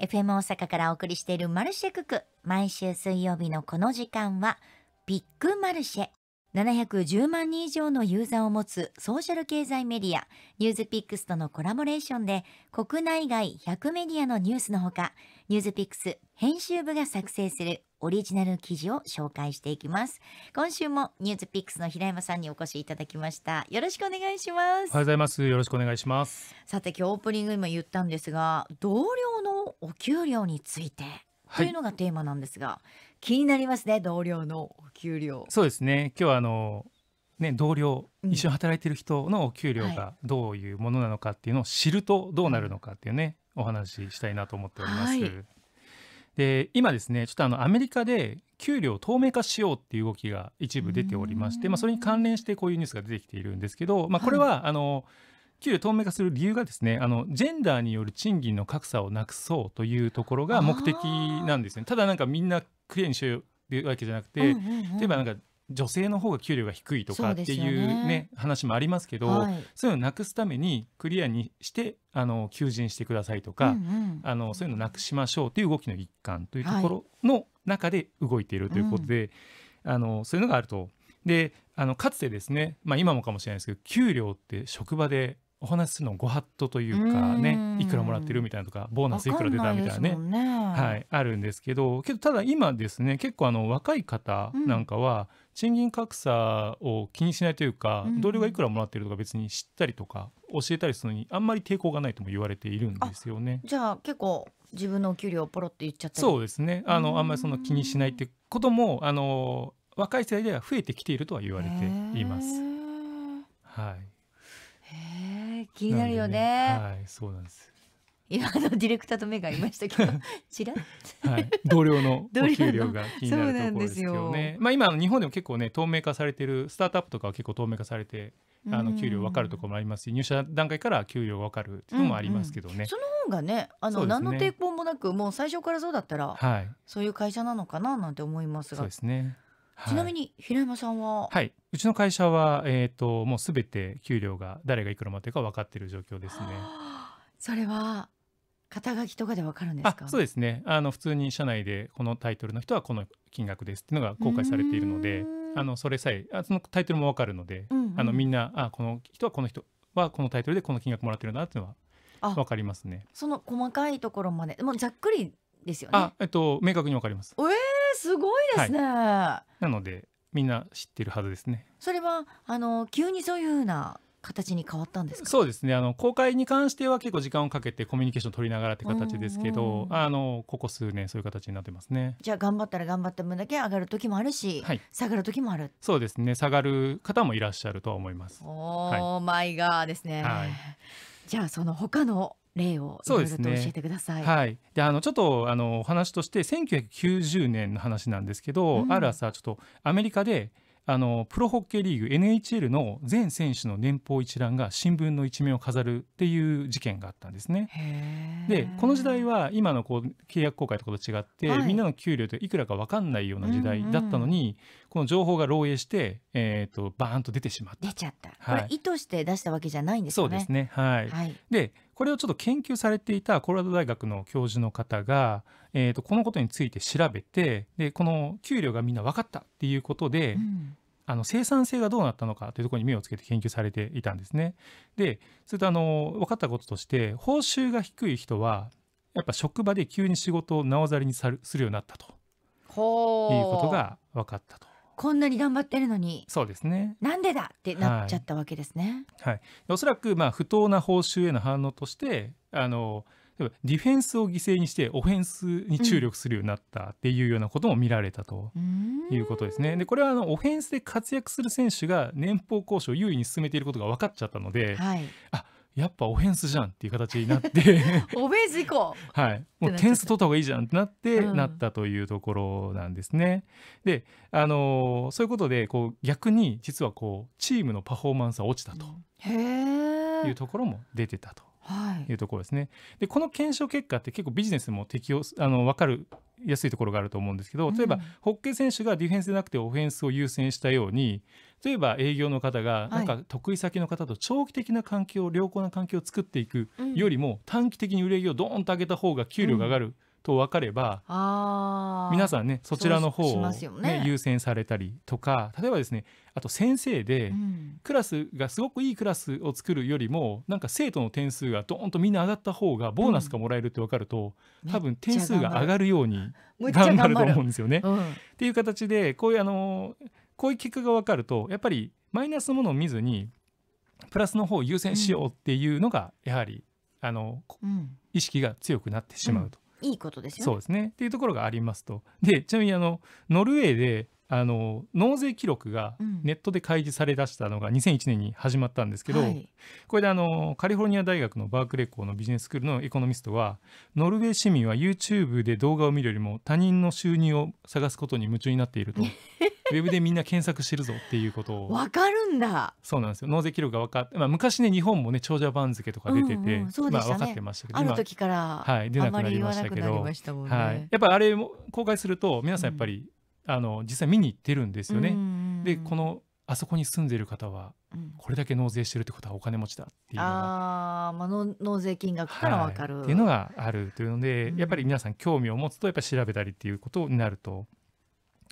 FM 大阪からお送りしているマルシェクク。毎週水曜日のこの時間は、ビッグマルシェ。710万人以上のユーザーを持つソーシャル経済メディア、ニューズピックスとのコラボレーションで、国内外100メディアのニュースのほか、ニューズピックス編集部が作成するオリジナル記事を紹介していきます。今週もニュースピックスの平山さんにお越しいただきました。よろしくお願いします。おはようございます。よろしくお願いします。さて今日オープニングも言ったんですが、同僚のお給料についてというのがテーマなんですが、はい、気になりますね同僚のお給料。そうですね。今日はあのね、同僚、一緒に働いてる人のお給料がどういうものなのかっていうのを知るとどうなるのかっていうね、お話ししたいなと思っております。はいで今ですねちょっとあのアメリカで給料透明化しようっていう動きが一部出ておりまして、まあ、それに関連してこういうニュースが出てきているんですけど、まあ、これは、あの、給料透明化する理由がですねあのジェンダーによる賃金の格差をなくそうというところが目的なんですねただなんかみんなクリアにしようっていうわけじゃなくて、うんうんうん、例えばなんか女性の方が給料が低いとかっていうね、ね、話もありますけど、はい、そういうのをなくすためにクリアにしてあの求人してくださいとか、うんうん、あのそういうのなくしましょうという動きの一環というところの中で動いているということで、はい、あのそういうのがあると。であのかつてですね、まあ、今もかもしれないですけど給料って職場でお話しするのご法度というかねいくらもらってるみたいなとかボーナスいくら出たみたいなね、ね、はい、あるんですけどけどただ今ですね結構あの若い方なんかは、賃金格差を気にしないというか、うん、同僚がいくらもらってるとか別に知ったりとか教えたりするのにあんまり抵抗がないとも言われているんですよね。じゃあ結構自分のお給料をポロって言っちゃってそうですねあのあんまりその気にしないってこともあの若い世代では増えてきているとは言われています。はい、気になるよね、ね、はいそうなんです今のディレクターと目が合いましたけど、ち らはい、同僚の お給料が気になるところですけどね。まあ今日本でも結構ね透明化されてるスタートアップとかは結構透明化されて、あの給料分かるところもありますし、入社段階から給料分かるっていうのもありますけどね。うんうん、その方がね、あの、何の抵抗もなく、もう最初からそうだったら、はい、そういう会社なのかななんて思いますが。そうですね。ちなみに平山さんは、はい、うちの会社は、えーと、もうすべて給料が誰がいくらもらってるか分かっている状況ですね。それは肩書きとかで分かるんですかそうですねあの普通に社内でこのタイトルの人はこの金額ですっていうのが公開されているのであのそれさえあそのタイトルも分かるので、うんうん、あのみんなあこの人はこの人はこのタイトルでこの金額もらってるなっていうのは分かりますね。その細かいところまでもうざっくりですよね。えっと、明確に分かります。えーすごいですね、はい、なのでみんな知ってるはずですねそれはあの急にそういうふうな形に変わったんですかそうですねあの公開に関しては結構時間をかけてコミュニケーションを取りながらって形ですけど、うんうん、あのここ数年そういう形になってますねじゃあ頑張ったら頑張った分だけ上がる時もあるし、はい、下がる時もあるそうですね下がる方もいらっしゃるとは思いますおお、はい、マイガーですね、はい、じゃあその他の例をいろいろと教えてください。ね、はい、であのちょっとあのお話として1990年の話なんですけど、うん、ある朝ちょっとアメリカであのプロホッケーリーグ NHL の全選手の年俸一覧が新聞の一面を飾るっていう事件があったんですね。でこの時代は今のこう契約更改とかと違って、はい、みんなの給料っていくらか分かんないような時代だったのに、うんうん、この情報が漏洩して、えーと、バーンと出てしまった。出ちゃった、はい、これ意図して出したわけじゃないんですね。そうですねはい、はい、でこれをちょっと研究されていたコロラド大学の教授の方が、えー、とこのことについて調べてでこの給料がみんな分かったっていうことで、うん、あの生産性がどうなったのかというところに目をつけて研究されていたんですね。でそれとあの分かったこととして報酬が低い人はやっぱ職場で急に仕事をなおざりにするようになったということが分かったと。こんなに頑張ってるのにそうですねなんでだってなっちゃったわけですね。はい、はい、おそらくまあ不当な報酬への反応としてあのディフェンスを犠牲にしてオフェンスに注力するようになったっていうようなことも見られたということですね。うん、でこれはあのオフェンスで活躍する選手が年俸交渉を優位に進めていることが分かっちゃったので、はい、あやっぱオフェンスじゃんっていう形になって オフェンス以降はいもう点数取った方がいいじゃんってなって、うん、なったというところなんですね。であのー、そういうことでこう逆に実はこうチームのパフォーマンスは落ちたと、うん、いうところも出てたと。いうところですね、はい、でこの検証結果って結構ビジネスも適用あの分かる安いところがあると思うんですけど例えば、うん、ホッケー選手がディフェンスでなくてオフェンスを優先したように例えば営業の方がなんか得意先の方と長期的な環境、を良好な環境を作っていくよりも短期的に売れ行をドーンと上げた方が給料が上がる。と分かれば、皆さんねそちらの方をね、優先されたりとか例えばですねあと先生で、クラスがすごくいいクラスを作るよりもなんか生徒の点数がどーンとみんな上がった方がボーナスがもらえるって分かると、多分点数が上がるように頑張ると思うんですよね。っていう形でこういうあのこういう結果が分かるとやっぱりマイナスのものを見ずにプラスの方を優先しようっていうのがやはり、あの、うん、意識が強くなってしまうと。うん、いいことですよね。そうですねっていうところがありますと。でちなみにあのノルウェーであの納税記録がネットで開示されだしたのが2001年に始まったんですけど、うんはい、これであのカリフォルニア大学のバークレー校のビジネススクールのエコノミストはノルウェー市民は YouTube で動画を見るよりも他人の収入を探すことに夢中になっていると ウェブでみんな検索してるぞっていうことをわかるんだそうなんですよ納税記録が分かって、まあ、昔ね日本もね長者番付とか出てて、うんうんね、まあ、分かってましたけどある時から、はい、出なくなりましたけど、ね、はい、やっぱりあれ公開すると皆さんやっぱり、うん、あの実際見に行ってるんですよね。でこのあそこに住んでいる方はこれだけ納税してるってことはお金持ちだっていうのが、うん、あまあ、納税金額から分かる、はい、っていうのがあるというので、うん、やっぱり皆さん興味を持つとやっぱり調べたりっていうことになると。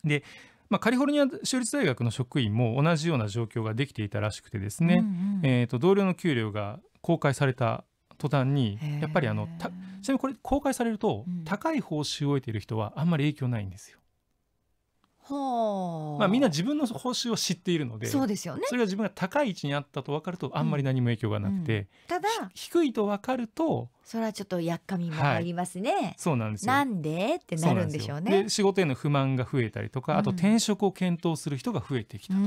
でまあ、カリフォルニア州立大学の職員も同じような状況ができていたらしくてですね、うんうん、えーと、同僚の給料が公開された途端にやっぱりあのちなみにこれ公開されると、高い報酬を得ている人はあんまり影響ないんですよ。まあ、みんな自分の報酬を知っているのでそうですよ、ね、それが自分が高い位置にあったと分かるとあんまり何も影響がなくて、うん、ただ低いと分かるとそれはちょっとやっかみもありますね、はい、そうなんですなんでってなるんでしょうね仕事への不満が増えたりとかあと転職を検討する人が増えてきたと。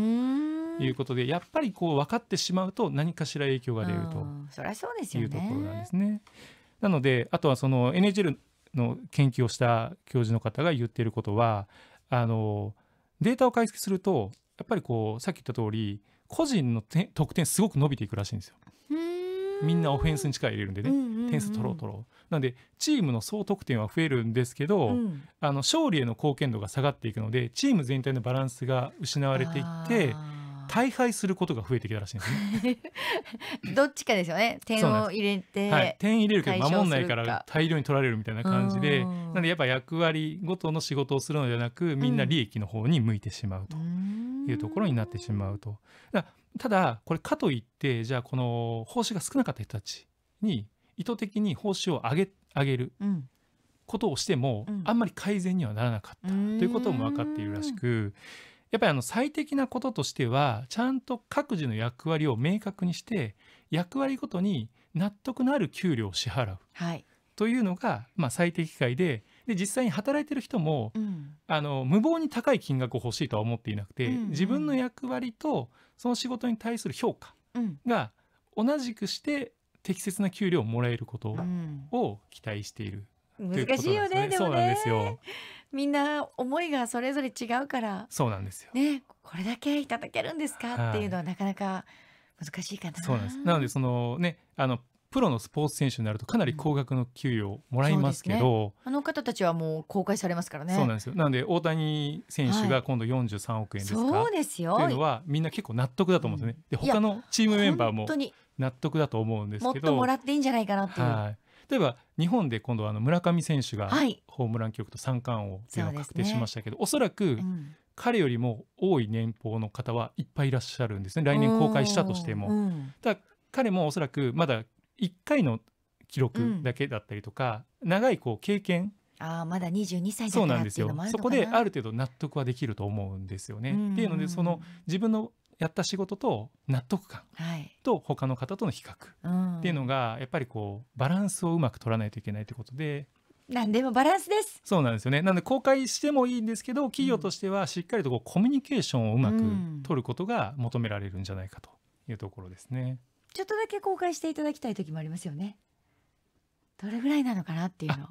いうことで、うん、やっぱりこう分かってしまうと何かしら影響が出ると、うそりゃそうですよ、ね、いうところなんですね。なのであとはその NHL の研究をした教授の方が言っていることはあのデータを解析するとやっぱりこうさっき言った通り個人の得点すごく伸びていくらしいんですよ。みんなオフェンスに力入れるんでね、うんうんうん、点数取ろう取ろうなんでチームの総得点は増えるんですけど、うん、あの勝利への貢献度が下がっていくのでチーム全体のバランスが失われていって大敗することが増えてきたらしいんですね どっちかですよね点を入れて、はい、点入れるけど守んないから大量に取られるみたいな感じでなんでやっぱ役割ごとの仕事をするのではなくみんな利益の方に向いてしまうと。うんいうところになってしまうと。だただこれかといってじゃあこの報酬が少なかった人たちに意図的に報酬を上げ上げることをしても、うん、あんまり改善にはならなかったということも分かっているらしく。やっぱりあの最適なこととしてはちゃんと各自の役割を明確にして役割ごとに納得のある給料を支払う、はい、というのが、まあ、最適解でで実際に働いてる人も、うん、あの無謀に高い金額を欲しいとは思っていなくて、うんうん、自分の役割とその仕事に対する評価が同じくして適切な給料をもらえることを期待している、うん、いね、難しいよねでもねみんな思いがそれぞれ違うからそうなんですよ、ね、これだけいただけるんですかっていうのはなかなか難しいかな、はい、そうなんですなのでそのねあのプロのスポーツ選手になるとかなり高額の給与をもらいますけど、うんね、あの方たちはもう公開されますからねそうなんですよなので大谷選手が今度43億円ですか、はい、そうですよというのはみんな結構納得だと思うんですね、うん、で他のチームメンバーも納得だと思うんですけどもっともらっていいんじゃないかなっていう、はい、例えば日本で今度あの村上選手がホームラン記録と三冠王っていうのを確定しましたけど、ね、おそらく、うん彼よりも多い年俸の方はいっぱいいらっしゃるんですね来年公開したとしても。うん、ただ彼もおそらくまだ1回の記録だけだったりとか、うん、長いこう経験あまだ22歳そうなんですよそこである程度納得はできると思うんですよね。っていうのでその自分のやった仕事と納得感と他の方との比較っていうのがやっぱりこうバランスをうまく取らないといけないということで。何でもバランスですそうなんですよねなので公開してもいいんですけど企業としてはしっかりとこうコミュニケーションをうまく取ることが求められるんじゃないかというところですね。ちょっとだけ公開していただきたい時もありますよねどれぐらいなのかなっていうの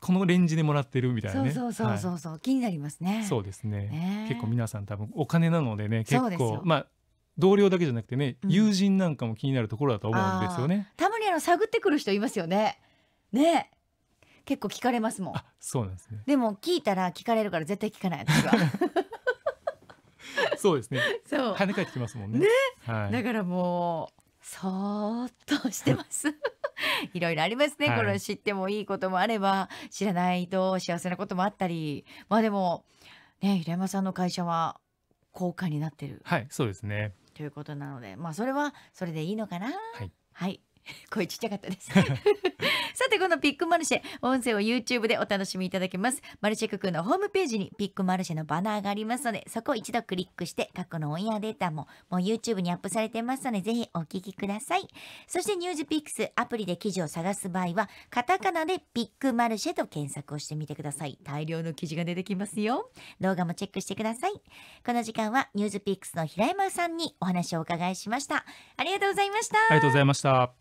このレンジでもらってるみたいなねそうそうそうそう、はい、気になりますねそうですね、ね、結構皆さん多分お金なのでね結構まあ同僚だけじゃなくてね、うん、友人なんかも気になるところだと思うんですよねたまにあの探ってくる人いますよねね結構聞かれますもんそうなんですねでも聞いたら聞かれるから絶対聞かない そうですねそう跳ね返ってきますもんね、ね、はい、だからもそーっとしてます。いろいろありますね。はい、これ知ってもいいこともあれば、知らないと幸せなこともあったり。まあでも、ね、平山さんの会社は高価になってる。はい、そうですね。ということなので、まあそれはそれでいいのかな。はい。はい。声ちっちゃかったです。さてこのピックマルシェ音声を YouTube でお楽しみいただけますマルシェククのホームページにピックマルシェのバナーがありますのでそこを一度クリックして過去のオンエアデータももう YouTube にアップされてますのでぜひお聞きくださいそしてニュースピックスアプリで記事を探す場合はカタカナでピックマルシェと検索をしてみてください大量の記事が出てきますよ動画もチェックしてくださいこの時間はニュースピックスの平山さんにお話をお伺いしましたありがとうございましたありがとうございました